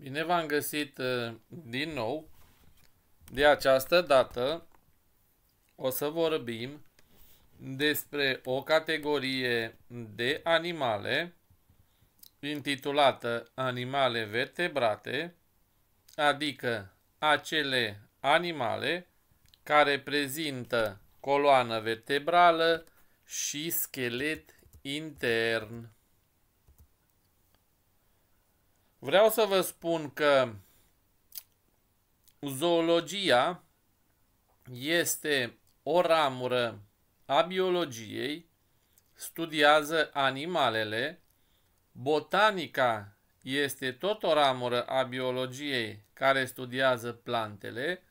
Bine v-am găsit uh, din nou. De această dată o să vorbim despre o categorie de animale intitulată animale vertebrate, adică acele animale care prezintă coloană vertebrală și schelet intern. Vreau să vă spun că zoologia este o ramură a biologiei, studiază animalele, botanica este tot o ramură a biologiei care studiază plantele,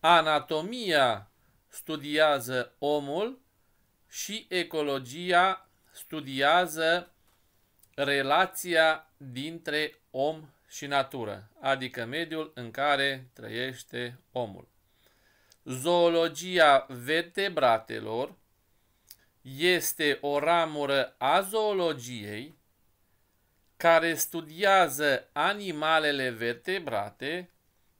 anatomia studiază omul și ecologia studiază relația dintre om și natură, adică mediul în care trăiește omul. Zoologia vertebratelor este o ramură a zoologiei care studiază animalele vertebrate,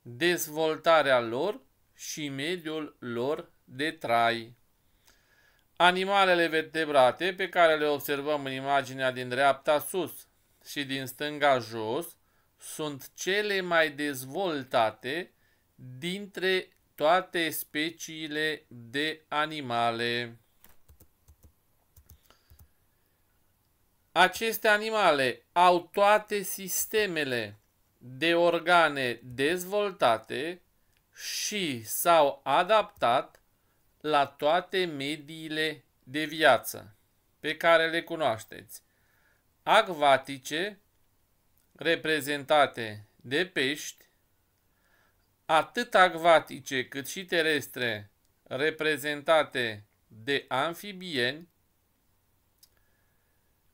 dezvoltarea lor și mediul lor de trai. Animalele vertebrate pe care le observăm în imaginea din dreapta sus și din stânga jos sunt cele mai dezvoltate dintre toate speciile de animale. Aceste animale au toate sistemele de organe dezvoltate și s-au adaptat la toate mediile de viață pe care le cunoașteți acvatice reprezentate de pești, atât acvatice cât și terestre reprezentate de anfibieni,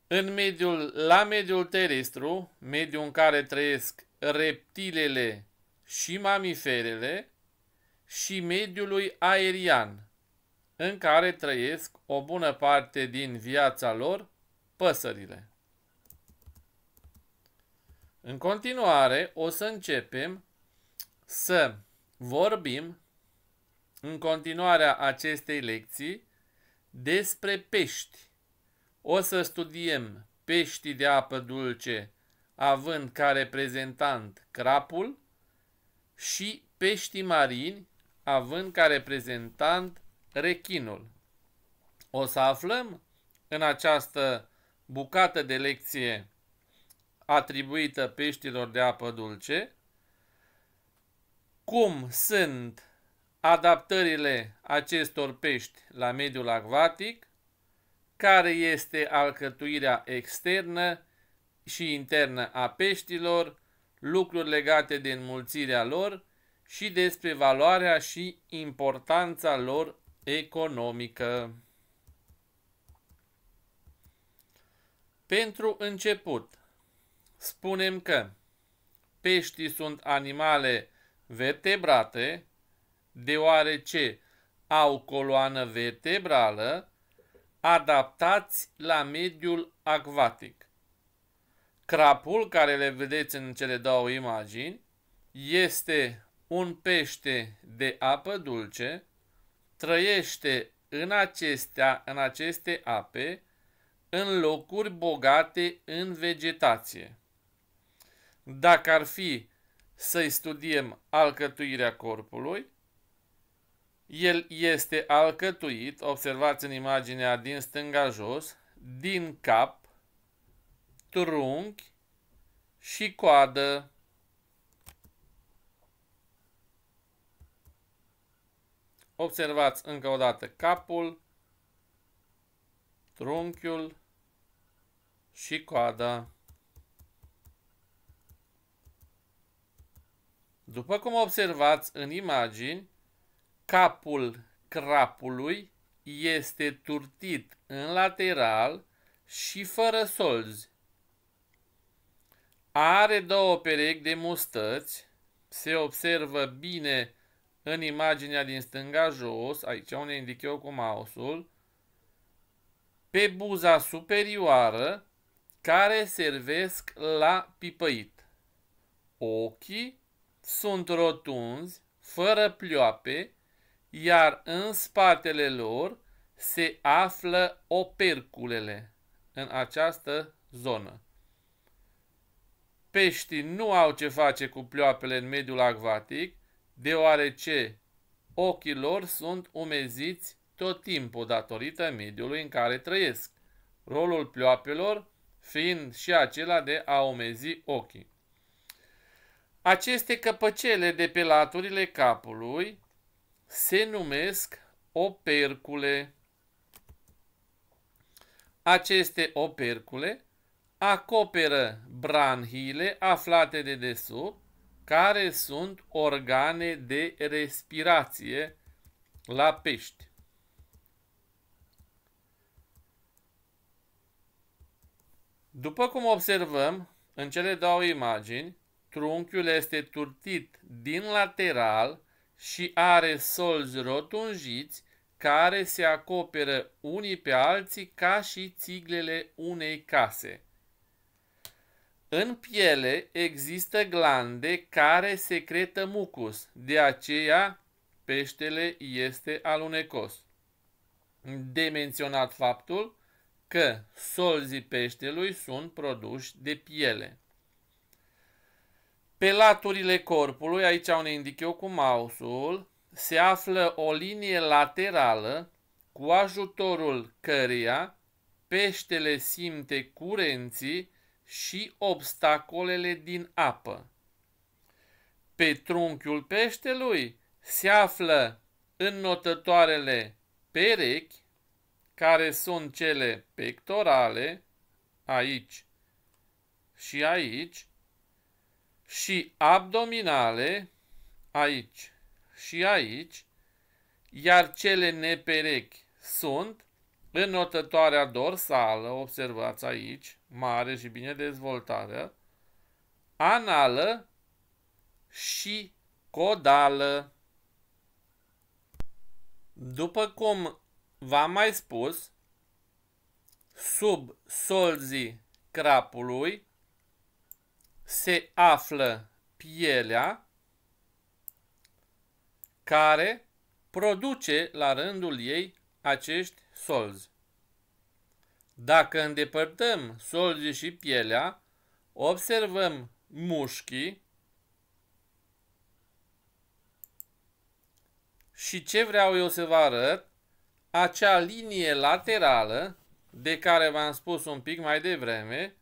în mediul, la mediul terestru, mediul în care trăiesc reptilele și mamiferele, și mediului aerian, în care trăiesc o bună parte din viața lor păsările. În continuare, o să începem să vorbim în continuarea acestei lecții despre pești. O să studiem peștii de apă dulce, având ca reprezentant crapul, și peștii marini, având ca reprezentant rechinul. O să aflăm în această bucată de lecție atribuită peștilor de apă dulce, cum sunt adaptările acestor pești la mediul acvatic, care este alcătuirea externă și internă a peștilor, lucruri legate de înmulțirea lor și despre valoarea și importanța lor economică. Pentru început, spunem că peștii sunt animale vertebrate, deoarece au coloană vertebrală, adaptați la mediul acvatic. Crapul, care le vedeți în cele două imagini, este un pește de apă dulce, trăiește în, acestea, în aceste ape, în locuri bogate în vegetație dacă ar fi să-i studiem alcătuirea corpului, el este alcătuit, observați în imaginea din stânga jos, din cap, trunchi și coadă. Observați încă o dată capul, trunchiul și coada. După cum observați în imagini, capul crapului este turtit în lateral și fără solzi. Are două perechi de mustăți, se observă bine în imaginea din stânga jos, aici unde indic eu cu mouse-ul, pe buza superioară care servesc la pipăit. Ochii sunt rotunzi, fără plioape, iar în spatele lor se află operculele în această zonă. Peștii nu au ce face cu plioapele în mediul acvatic, deoarece ochii lor sunt umeziți tot timpul datorită mediului în care trăiesc, rolul plioapelor fiind și acela de a umezi ochii. Aceste căpăcele de pe laturile capului se numesc opercule. Aceste opercule acoperă branhiile aflate de desubt, care sunt organe de respirație la pești. După cum observăm în cele două imagini, Trunchiul este turtit din lateral și are solzi rotunjiți care se acoperă unii pe alții ca și țiglele unei case. În piele există glande care secretă mucus, de aceea peștele este alunecos. De menționat faptul că solzii peștelui sunt produși de piele. Pe laturile corpului, aici unde indic eu cu mouse-ul, se află o linie laterală cu ajutorul căreia peștele simte curenții și obstacolele din apă. Pe trunchiul peștelui se află înnotătoarele perechi, care sunt cele pectorale, aici și aici, și abdominale, aici și aici, iar cele neperechi sunt înotătoarea dorsală, observați aici, mare și bine dezvoltată, anală și codală. După cum v-am mai spus, sub solzii crapului se află pielea care produce la rândul ei acești solzi. Dacă îndepărtăm solzii și pielea, observăm mușchii și ce vreau eu să vă arăt, acea linie laterală de care v-am spus un pic mai devreme,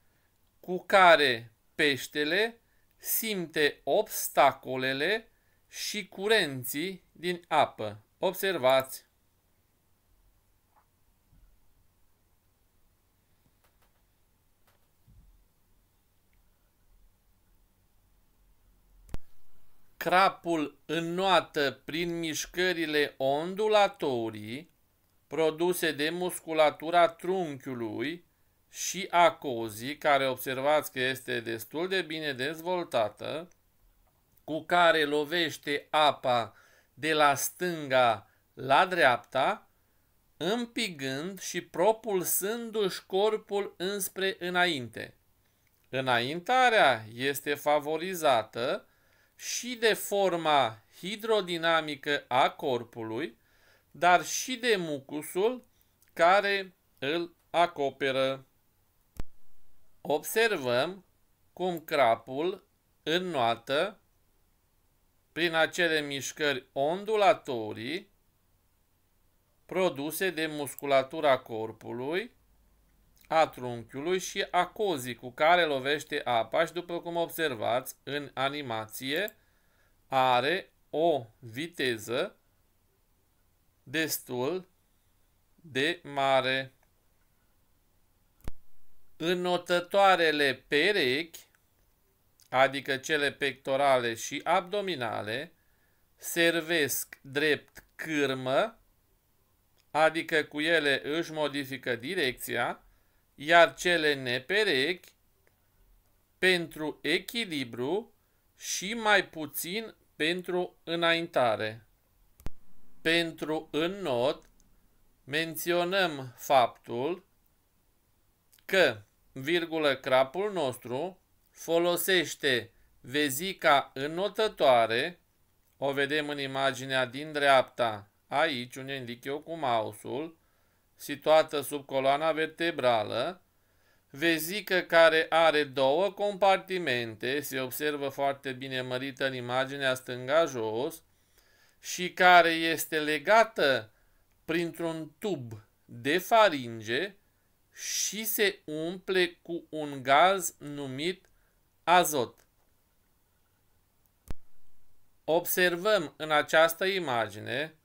cu care peștele simte obstacolele și curenții din apă. Observați! Crapul înnoată prin mișcările ondulatorii produse de musculatura trunchiului, și a cozii, care observați că este destul de bine dezvoltată, cu care lovește apa de la stânga la dreapta, împigând și propulsându-și corpul înspre înainte. Înaintarea este favorizată și de forma hidrodinamică a corpului, dar și de mucusul care îl acoperă. Observăm cum crapul înnoată prin acele mișcări ondulatorii produse de musculatura corpului, a trunchiului și a cozii cu care lovește apa și, după cum observați în animație, are o viteză destul de mare. Înnotătoarele perechi, adică cele pectorale și abdominale, servesc drept cârmă, adică cu ele își modifică direcția, iar cele neperechi pentru echilibru și mai puțin pentru înaintare. Pentru înnot menționăm faptul că, virgulă, crapul nostru folosește vezica înnotătoare, o vedem în imaginea din dreapta, aici unde indic eu cu mausul, situată sub coloana vertebrală, vezică care are două compartimente, se observă foarte bine mărită în imaginea stânga jos, și care este legată printr-un tub de faringe, și se umple cu un gaz numit azot. Observăm în această imagine,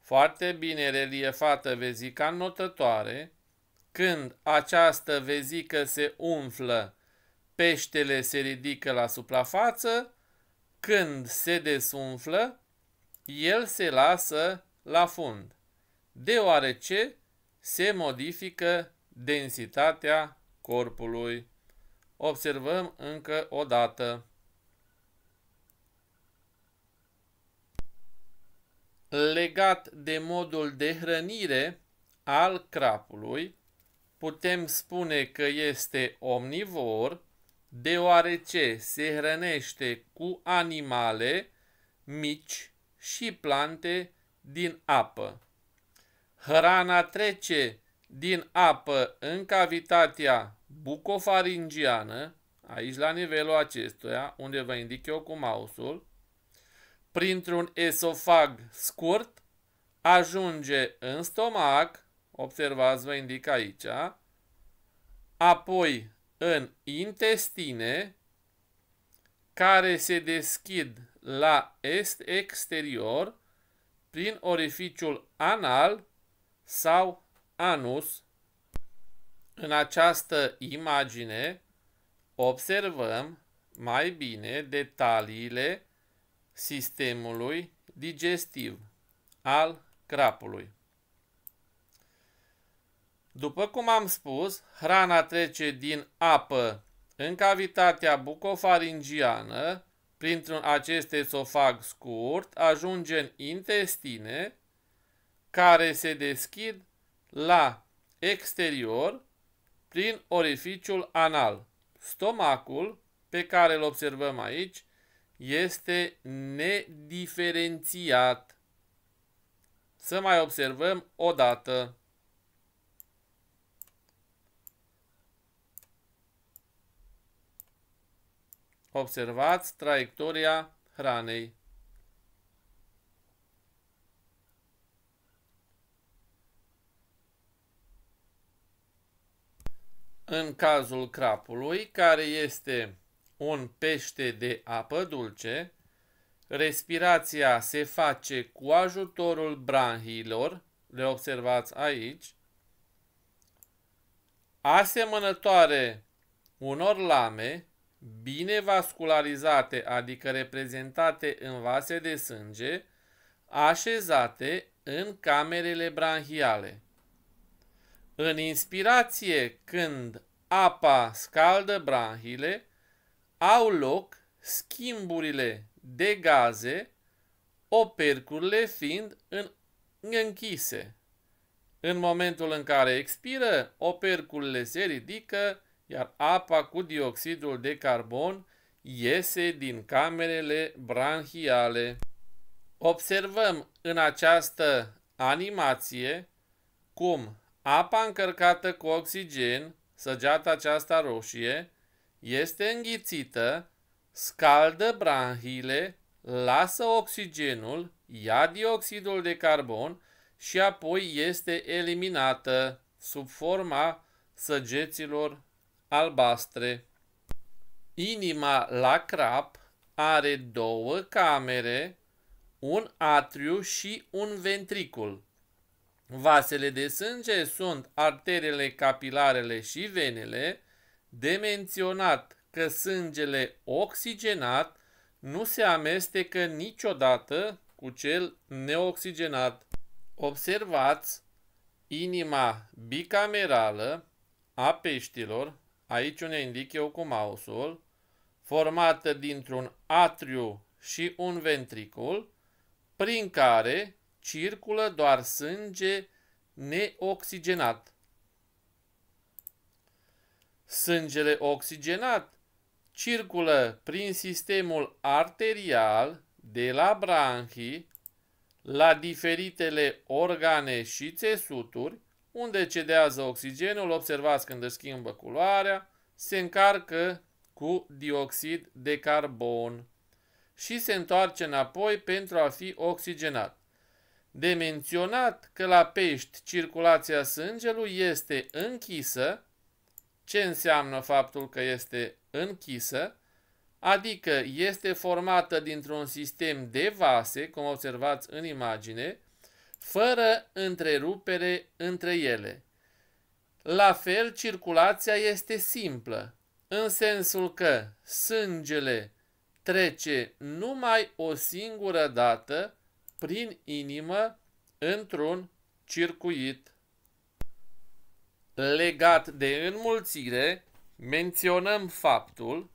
foarte bine reliefată vezica notătoare, când această vezică se umflă, peștele se ridică la suprafață, când se desumflă, el se lasă la fund, deoarece se modifică densitatea corpului. Observăm încă o dată. Legat de modul de hrănire al crapului, putem spune că este omnivor, deoarece se hrănește cu animale mici și plante din apă. Hrana trece din apă în cavitatea bucofaringiană, aici la nivelul acestuia, unde vă indic eu cu mausul, printr-un esofag scurt, ajunge în stomac, observați, vă indic aici, apoi în intestine, care se deschid la est exterior prin orificiul anal sau anus, în această imagine observăm mai bine detaliile sistemului digestiv al crapului. După cum am spus, hrana trece din apă în cavitatea bucofaringiană, printr-un acest esofag scurt, ajunge în intestine, care se deschid la exterior prin orificiul anal. Stomacul, pe care îl observăm aici, este nediferențiat. Să mai observăm o dată. Observați traiectoria hranei. în cazul crapului, care este un pește de apă dulce, respirația se face cu ajutorul branhiilor, le observați aici, asemănătoare unor lame bine vascularizate, adică reprezentate în vase de sânge, așezate în camerele branhiale. În inspirație, când apa scaldă branhile, au loc schimburile de gaze, opercurile fiind în, închise. În momentul în care expiră, operculele se ridică, iar apa cu dioxidul de carbon iese din camerele branhiale. Observăm în această animație cum Apa încărcată cu oxigen, săgeata aceasta roșie, este înghițită, scaldă branhile, lasă oxigenul, ia dioxidul de carbon și apoi este eliminată sub forma săgeților albastre. Inima la crap are două camere, un atriu și un ventricul. Vasele de sânge sunt arterele, capilarele și venele, de menționat că sângele oxigenat nu se amestecă niciodată cu cel neoxigenat. Observați inima bicamerală a peștilor, aici ne indic eu cu mausul, formată dintr-un atriu și un ventricul, prin care circulă doar sânge neoxigenat. Sângele oxigenat circulă prin sistemul arterial de la branhii la diferitele organe și țesuturi, unde cedează oxigenul, observați când își schimbă culoarea, se încarcă cu dioxid de carbon și se întoarce înapoi pentru a fi oxigenat. De menționat că la pești circulația sângelui este închisă, ce înseamnă faptul că este închisă, adică este formată dintr-un sistem de vase, cum observați în imagine, fără întrerupere între ele. La fel, circulația este simplă, în sensul că sângele trece numai o singură dată prin inimă într-un circuit. Legat de înmulțire, menționăm faptul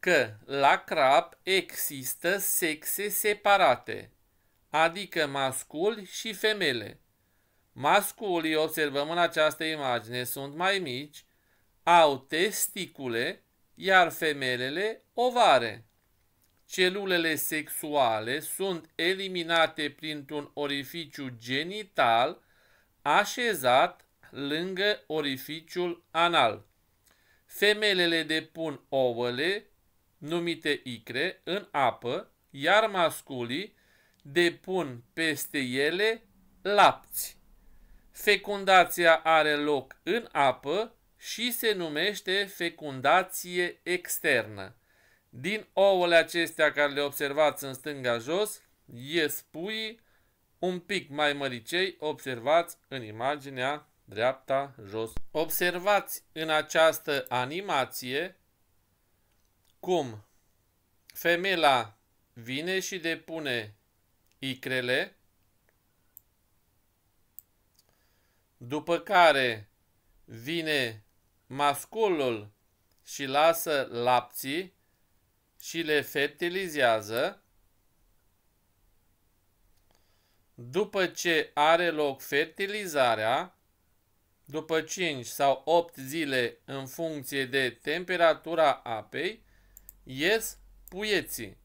că la crap există sexe separate, adică masculi și femele. Masculii, observăm în această imagine, sunt mai mici, au testicule, iar femelele ovare celulele sexuale sunt eliminate printr-un orificiu genital așezat lângă orificiul anal. Femelele depun ouăle, numite icre, în apă, iar masculii depun peste ele lapți. Fecundația are loc în apă și se numește fecundație externă. Din ouăle acestea care le observați în stânga jos, ies puii un pic mai măricei, observați în imaginea dreapta jos. Observați în această animație cum femela vine și depune icrele, după care vine masculul și lasă lapții, și le fertilizează. După ce are loc fertilizarea, după 5 sau 8 zile în funcție de temperatura apei, ies puieții.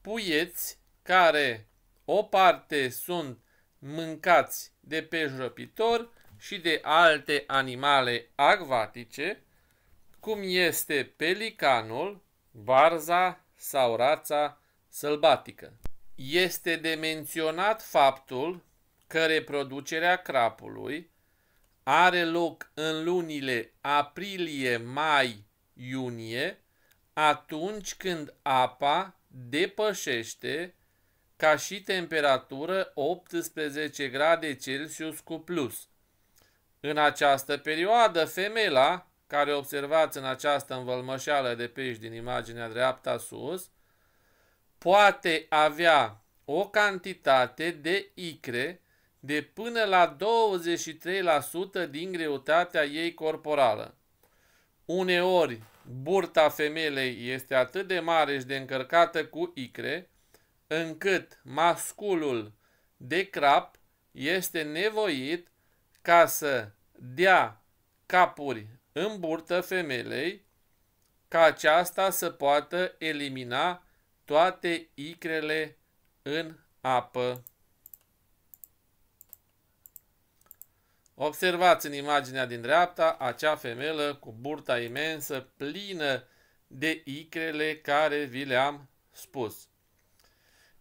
Puieți care o parte sunt mâncați de jăpitor și de alte animale acvatice, cum este pelicanul, varza sau rața sălbatică. Este de menționat faptul că reproducerea crapului are loc în lunile aprilie, mai, iunie, atunci când apa depășește ca și temperatură 18 grade Celsius cu plus. În această perioadă, femela care observați în această învălmășeală de pești din imaginea dreapta sus, poate avea o cantitate de icre de până la 23% din greutatea ei corporală. Uneori, burta femelei este atât de mare și de încărcată cu icre, încât masculul de crap este nevoit ca să dea capuri în burtă femelei ca aceasta să poată elimina toate icrele în apă. Observați în imaginea din dreapta acea femelă cu burta imensă plină de icrele care vi le-am spus.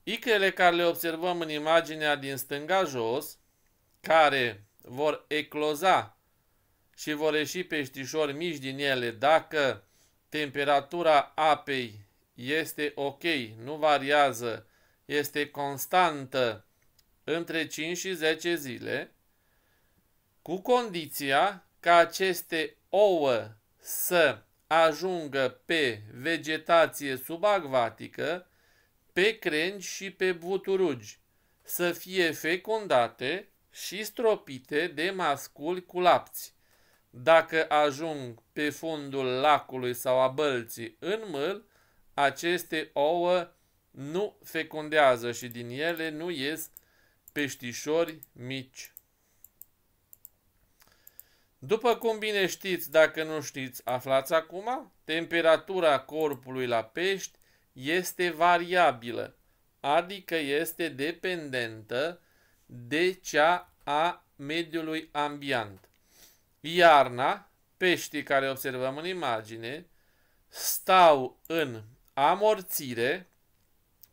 Icrele care le observăm în imaginea din stânga jos, care vor ecloza și vor ieși peștișori mici din ele dacă temperatura apei este ok, nu variază, este constantă între 5 și 10 zile, cu condiția ca aceste ouă să ajungă pe vegetație subacvatică, pe crengi și pe buturugi, să fie fecundate și stropite de masculi cu lapți. Dacă ajung pe fundul lacului sau a bălții în mâl, aceste ouă nu fecundează și din ele nu ies peștișori mici. După cum bine știți, dacă nu știți, aflați acum, temperatura corpului la pești este variabilă, adică este dependentă de cea a mediului ambient. Iarna, peștii care observăm în imagine, stau în amorțire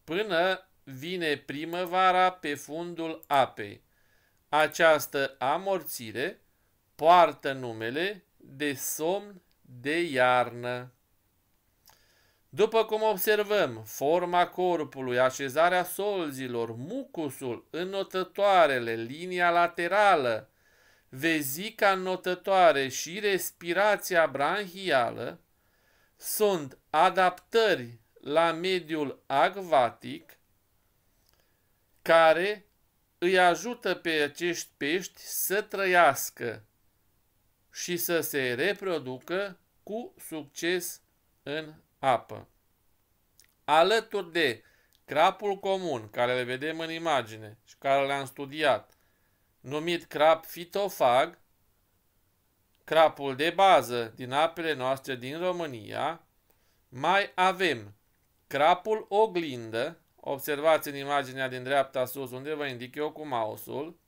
până vine primăvara pe fundul apei. Această amorțire poartă numele de somn de iarnă. După cum observăm, forma corpului, așezarea solzilor, mucusul, înotătoarele, linia laterală, vezica notătoare și respirația branhială sunt adaptări la mediul acvatic care îi ajută pe acești pești să trăiască și să se reproducă cu succes în apă. Alături de crapul comun, care le vedem în imagine și care le-am studiat, numit crap fitofag, crapul de bază din apele noastre din România, mai avem crapul oglindă, observați în imaginea din dreapta sus unde vă indic eu cu mouse-ul,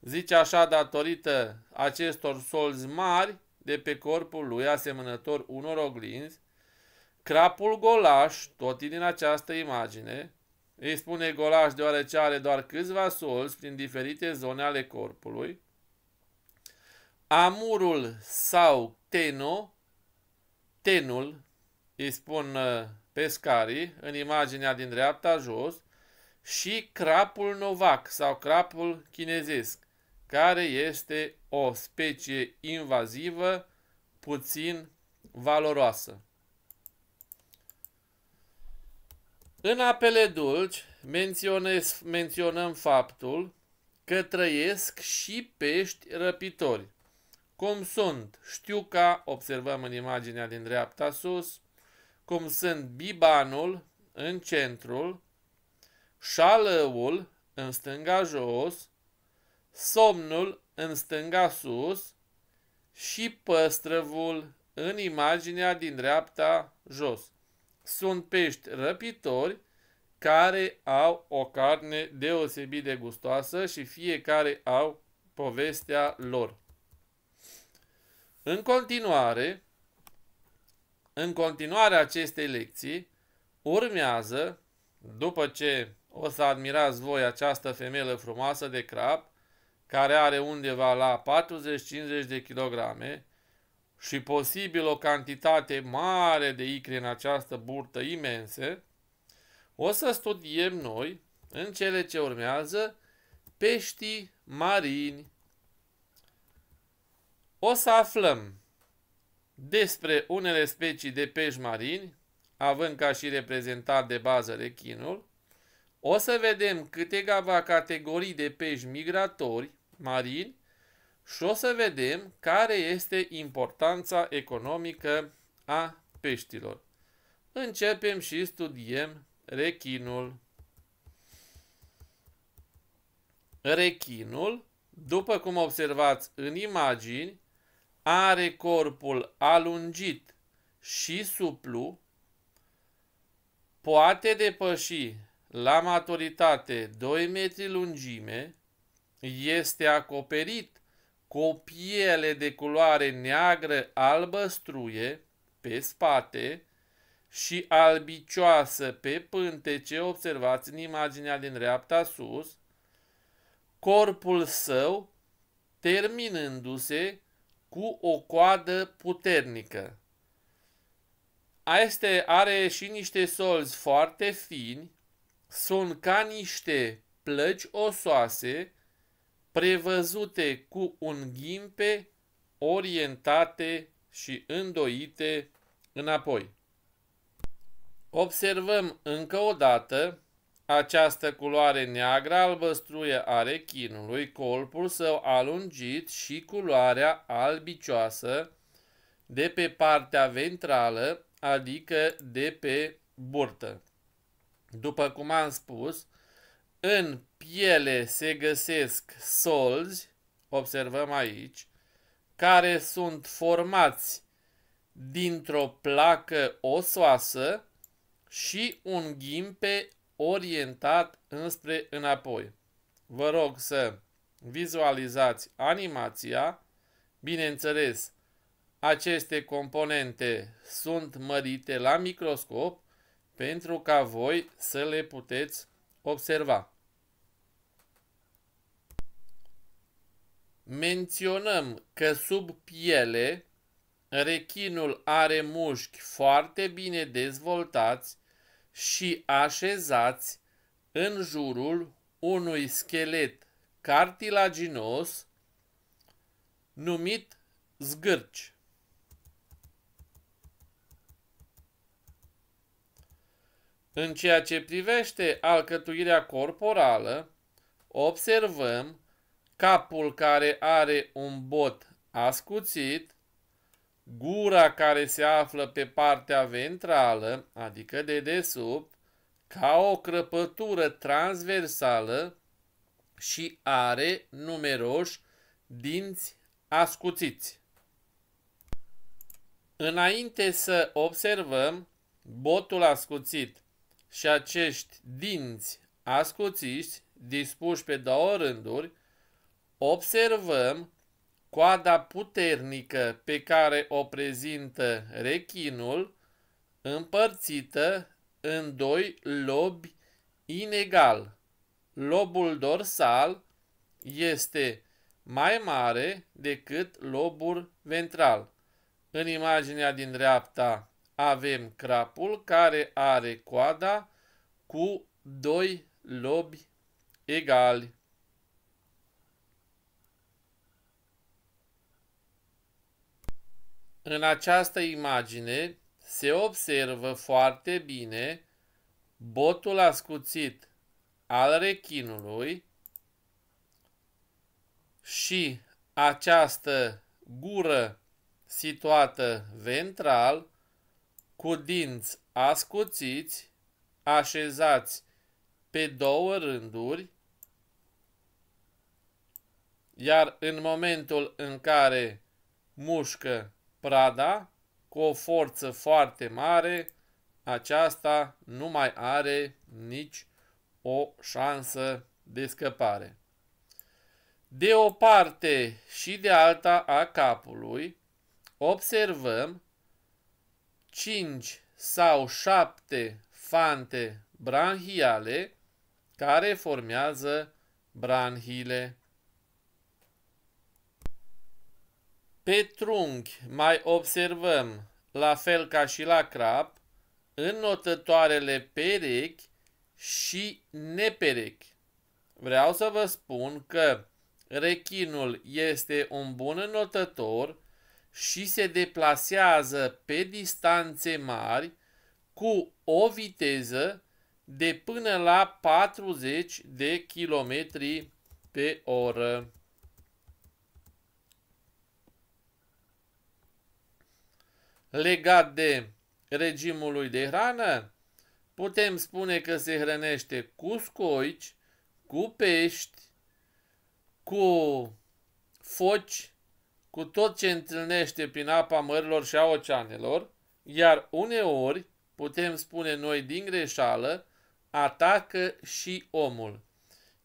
zice așa datorită acestor solzi mari de pe corpul lui asemănător unor oglinzi, crapul golaș, tot din această imagine, îi spune golaș deoarece are doar câțiva solți prin diferite zone ale corpului. Amurul sau teno, tenul, îi spun uh, pescarii în imaginea din dreapta jos, și crapul novac sau crapul chinezesc, care este o specie invazivă puțin valoroasă. În apele dulci menționăm faptul că trăiesc și pești răpitori, cum sunt știuca, observăm în imaginea din dreapta sus, cum sunt bibanul în centrul, șalăul în stânga jos, somnul în stânga sus și păstrăvul în imaginea din dreapta jos sunt pești răpitori care au o carne deosebit de gustoasă și fiecare au povestea lor. În continuare, în continuarea acestei lecții, urmează, după ce o să admirați voi această femelă frumoasă de crap, care are undeva la 40-50 de kilograme, și posibil o cantitate mare de icri în această burtă imense, o să studiem noi, în cele ce urmează, peștii marini. O să aflăm despre unele specii de pești marini, având ca și reprezentat de bază rechinul, o să vedem câteva categorii de pești migratori marini și o să vedem care este importanța economică a peștilor. Începem și studiem rechinul. Rechinul, după cum observați în imagini, are corpul alungit și suplu, poate depăși la maturitate 2 metri lungime, este acoperit copiele de culoare neagră albăstruie pe spate și albicioasă pe pântece, observați în imaginea din dreapta sus, corpul său terminându-se cu o coadă puternică. Este, are și niște solzi foarte fini, sunt ca niște plăci osoase, prevăzute cu un ghimpe, orientate și îndoite înapoi. Observăm încă o dată această culoare neagră albăstruie a rechinului, colpul său alungit și culoarea albicioasă de pe partea ventrală, adică de pe burtă. După cum am spus, în piele se găsesc solzi, observăm aici, care sunt formați dintr-o placă osoasă și un ghimpe orientat înspre înapoi. Vă rog să vizualizați animația. Bineînțeles, aceste componente sunt mărite la microscop pentru ca voi să le puteți observa. Menționăm că sub piele rechinul are mușchi foarte bine dezvoltați și așezați în jurul unui schelet cartilaginos numit zgârci. În ceea ce privește alcătuirea corporală, observăm capul care are un bot ascuțit, gura care se află pe partea ventrală, adică de desubt, ca o crăpătură transversală și are numeroși dinți ascuțiți. Înainte să observăm botul ascuțit și acești dinți ascuțiți dispuși pe două rânduri, observăm coada puternică pe care o prezintă rechinul împărțită în doi lobi inegal. Lobul dorsal este mai mare decât lobul ventral. În imaginea din dreapta avem crapul care are coada cu doi lobi egali. În această imagine se observă foarte bine botul ascuțit al rechinului și această gură situată ventral cu dinți ascuțiți așezați pe două rânduri, iar în momentul în care mușcă prada cu o forță foarte mare, aceasta nu mai are nici o șansă de scăpare. De o parte și de alta a capului observăm 5 sau 7 fante branhiale care formează branhile Pe trunchi mai observăm, la fel ca și la crap, înnotătoarele perechi și neperechi. Vreau să vă spun că rechinul este un bun înnotător și se deplasează pe distanțe mari cu o viteză de până la 40 de km pe oră. legat de regimul lui de hrană, putem spune că se hrănește cu scoici, cu pești, cu foci, cu tot ce întâlnește prin apa mărilor și a oceanelor, iar uneori, putem spune noi din greșeală, atacă și omul.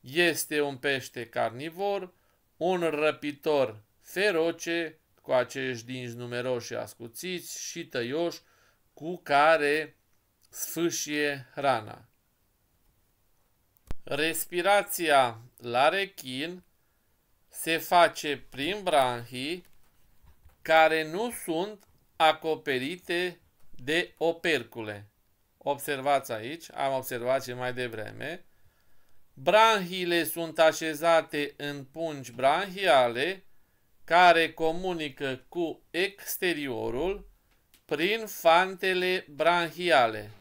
Este un pește carnivor, un răpitor feroce, cu acești dinți numeroși și ascuțiți și tăioși cu care sfâșie rana. Respirația la rechin se face prin branhii care nu sunt acoperite de opercule. Observați aici, am observat și mai devreme. Branhiile sunt așezate în pungi branhiale care comunică cu exteriorul prin fantele branhiale.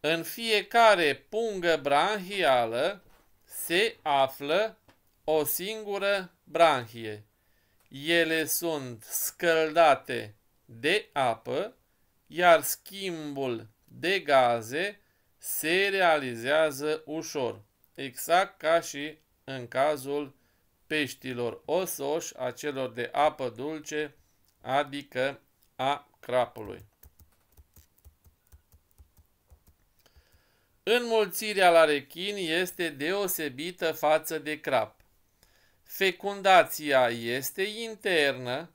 În fiecare pungă branhială se află o singură branhie. Ele sunt scăldate de apă, iar schimbul de gaze se realizează ușor, exact ca și în cazul peștilor osoși, a celor de apă dulce, adică a crapului. Înmulțirea la rechin este deosebită față de crap. Fecundația este internă.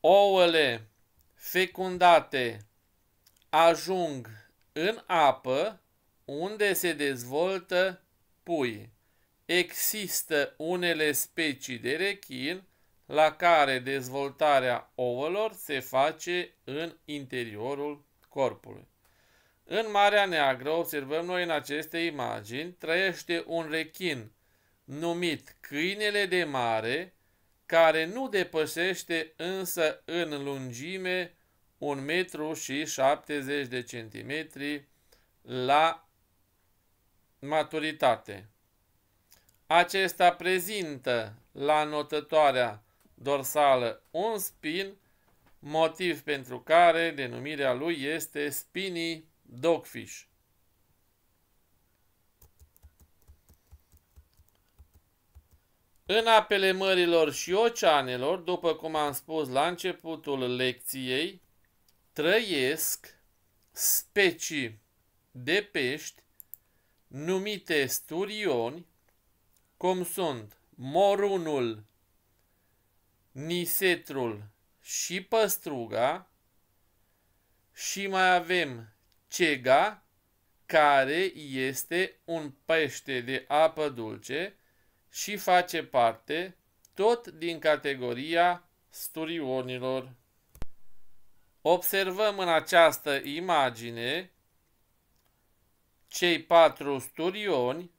Ouăle fecundate ajung în apă unde se dezvoltă pui. Există unele specii de rechin la care dezvoltarea ouălor se face în interiorul corpului. În Marea Neagră, observăm noi în aceste imagini, trăiește un rechin numit câinele de mare, care nu depășește însă în lungime 1,70 metru și de centimetri la maturitate. Acesta prezintă la notătoarea dorsală un spin, motiv pentru care denumirea lui este spini dogfish. În apele mărilor și oceanelor, după cum am spus la începutul lecției, trăiesc specii de pești numite sturioni, cum sunt morunul, nisetrul și păstruga și mai avem cega, care este un pește de apă dulce și face parte tot din categoria sturionilor. Observăm în această imagine cei patru sturioni,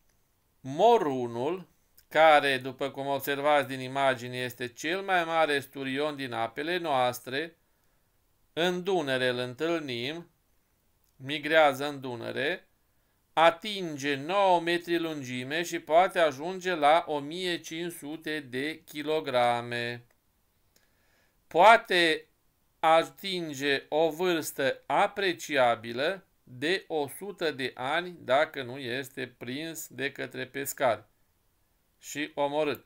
morunul, care, după cum observați din imagine, este cel mai mare sturion din apele noastre, în Dunăre îl întâlnim, migrează în Dunăre, atinge 9 metri lungime și poate ajunge la 1500 de kilograme. Poate atinge o vârstă apreciabilă de 100 de ani dacă nu este prins de către pescari și omorât.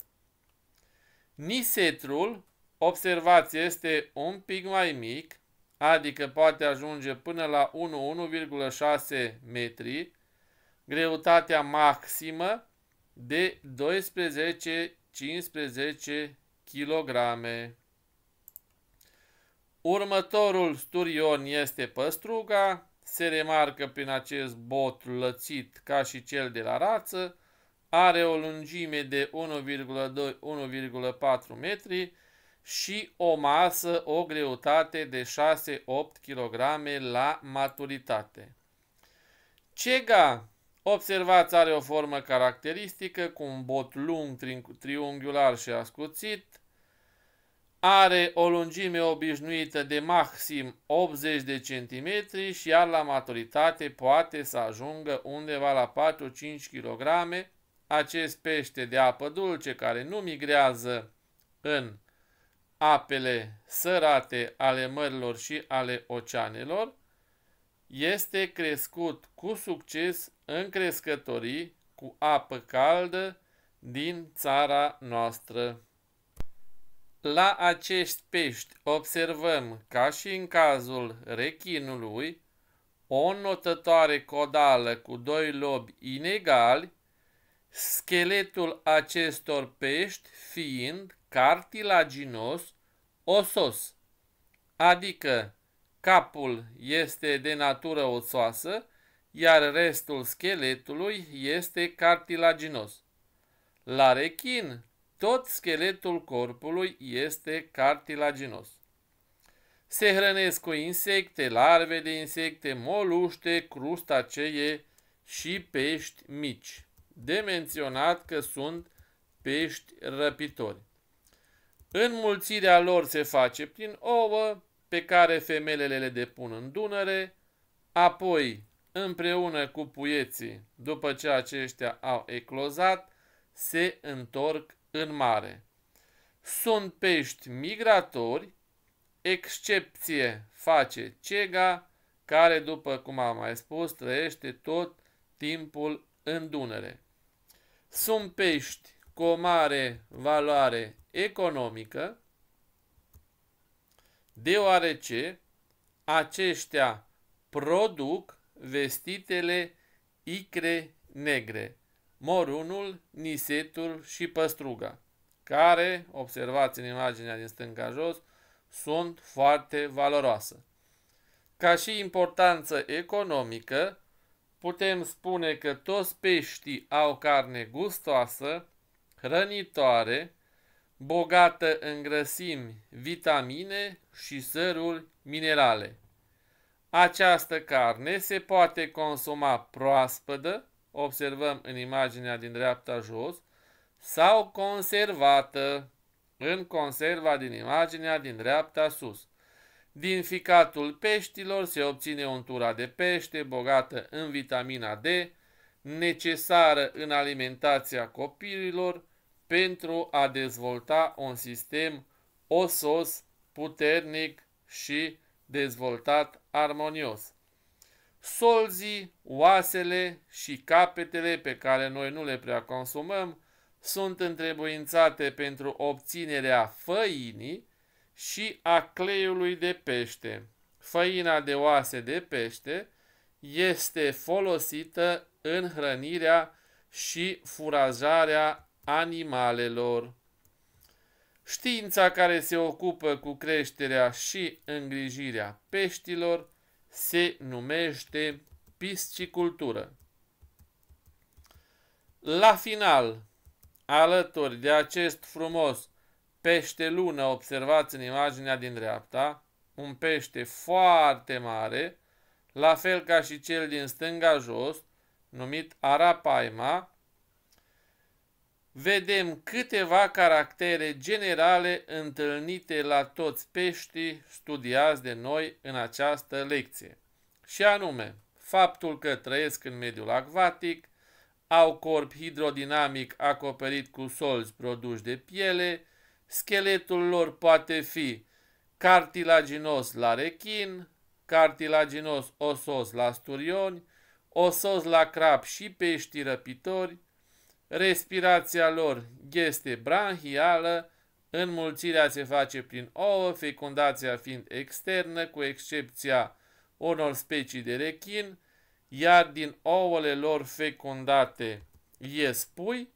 Nisetrul, observație, este un pic mai mic, adică poate ajunge până la 1,6 metri, greutatea maximă de 12-15 kg. Următorul sturion este păstruga, se remarcă prin acest bot lățit ca și cel de la rață, are o lungime de 1,2-1,4 metri și o masă, o greutate de 6-8 kg la maturitate. Cega, observați, are o formă caracteristică cu un bot lung, tri triunghiular și ascuțit. Are o lungime obișnuită de maxim 80 de centimetri și iar la maturitate poate să ajungă undeva la 4-5 kg acest pește de apă dulce care nu migrează în apele sărate ale mărilor și ale oceanelor, este crescut cu succes în crescătorii cu apă caldă din țara noastră. La acești pești observăm, ca și în cazul rechinului, o notătoare codală cu doi lobi inegali scheletul acestor pești fiind cartilaginos osos, adică capul este de natură osoasă, iar restul scheletului este cartilaginos. La rechin, tot scheletul corpului este cartilaginos. Se hrănesc cu insecte, larve de insecte, moluște, crustacee și pești mici. De menționat că sunt pești răpitori. Înmulțirea lor se face prin ouă pe care femelele le depun în Dunăre, apoi împreună cu puieții, după ce aceștia au eclozat, se întorc în mare. Sunt pești migratori, excepție face cega, care, după cum am mai spus, trăiește tot timpul în Dunăre. Sunt pești cu o mare valoare economică, deoarece aceștia produc vestitele icre negre, morunul, nisetul și păstruga, care, observați în imaginea din stânga jos, sunt foarte valoroase. Ca și importanță economică, putem spune că toți peștii au carne gustoasă, hrănitoare, bogată în grăsimi, vitamine și săruri minerale. Această carne se poate consuma proaspădă, observăm în imaginea din dreapta jos, sau conservată în conserva din imaginea din dreapta sus. Din ficatul peștilor se obține untura de pește bogată în vitamina D, necesară în alimentația copiilor pentru a dezvolta un sistem osos puternic și dezvoltat armonios. Solzii, oasele și capetele pe care noi nu le prea consumăm sunt întrebuințate pentru obținerea făinii, și a cleiului de pește. Făina de oase de pește este folosită în hrănirea și furajarea animalelor. Știința care se ocupă cu creșterea și îngrijirea peștilor se numește piscicultură. La final, alături de acest frumos pește lună, observați în imaginea din dreapta, un pește foarte mare, la fel ca și cel din stânga jos, numit Arapaima, vedem câteva caractere generale întâlnite la toți peștii studiați de noi în această lecție. Și anume, faptul că trăiesc în mediul acvatic, au corp hidrodinamic acoperit cu solzi produși de piele, Scheletul lor poate fi cartilaginos la rechin, cartilaginos osos la sturioni, osos la crab și pești răpitori, respirația lor este branhială, înmulțirea se face prin ouă, fecundația fiind externă, cu excepția unor specii de rechin, iar din ouăle lor fecundate ies pui,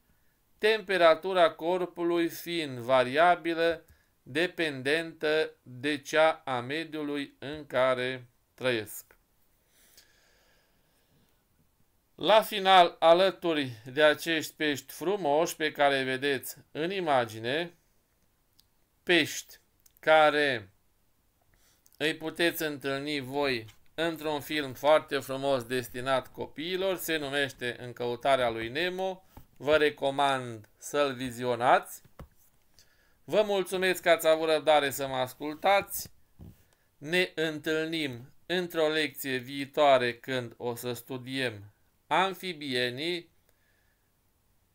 temperatura corpului fiind variabilă, dependentă de cea a mediului în care trăiesc. La final, alături de acești pești frumoși pe care îi vedeți în imagine, pești care îi puteți întâlni voi într-un film foarte frumos destinat copiilor, se numește În căutarea lui Nemo, vă recomand să-l vizionați. Vă mulțumesc că ați avut răbdare să mă ascultați. Ne întâlnim într-o lecție viitoare când o să studiem amfibienii,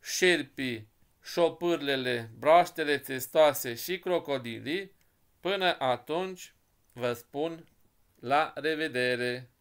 șerpii, șopârlele, broaștele testoase și crocodilii. Până atunci, vă spun la revedere!